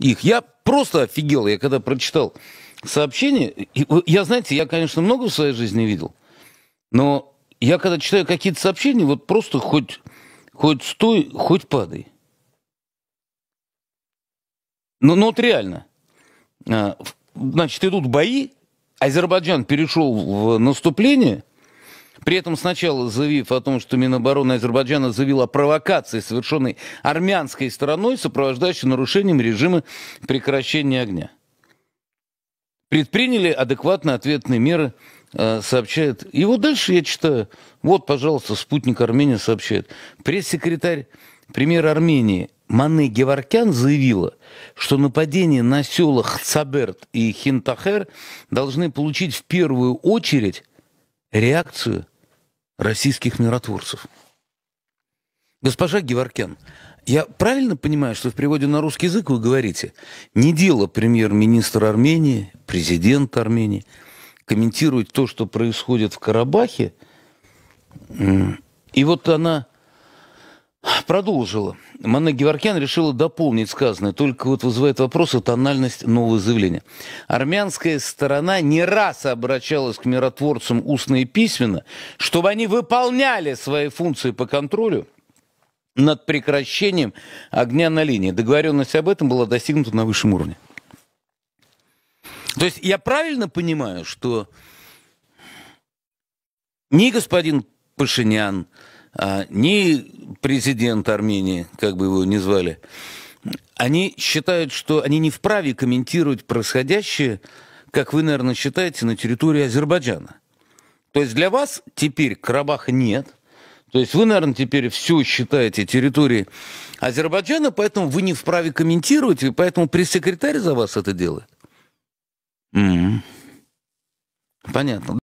их. Я просто офигел, я когда прочитал сообщение, я, знаете, я, конечно, много в своей жизни видел, но я когда читаю какие-то сообщения, вот просто хоть, хоть стой, хоть падай. Ну, ну вот реально. А, значит, идут бои, Азербайджан перешел в наступление, при этом сначала заявив о том, что Минобороны Азербайджана заявила о провокации, совершенной армянской стороной, сопровождающей нарушением режима прекращения огня. Предприняли адекватные ответные меры, э, сообщает. И вот дальше я читаю. Вот, пожалуйста, спутник Армении сообщает. Пресс-секретарь премьер Армении Мане Геворкян заявила, что нападения на села Хцаберт и Хинтахер должны получить в первую очередь реакцию российских миротворцев. Госпожа Геворкян, я правильно понимаю, что в переводе на русский язык вы говорите, не дело премьер-министра Армении, президента Армении, комментировать то, что происходит в Карабахе, и вот она Продолжила. Манна Геворкян решила дополнить сказанное, только вот вызывает вопрос о тональность нового заявления. Армянская сторона не раз обращалась к миротворцам устно и письменно, чтобы они выполняли свои функции по контролю над прекращением огня на линии. Договоренность об этом была достигнута на высшем уровне. То есть я правильно понимаю, что ни господин Пашинян, а, ни президент Армении, как бы его ни звали, они считают, что они не вправе комментировать происходящее, как вы, наверное, считаете, на территории Азербайджана. То есть для вас теперь Карабаха нет. То есть вы, наверное, теперь все считаете территорией Азербайджана, поэтому вы не вправе комментировать, и поэтому пресс-секретарь за вас это делает. Mm-hmm. Понятно.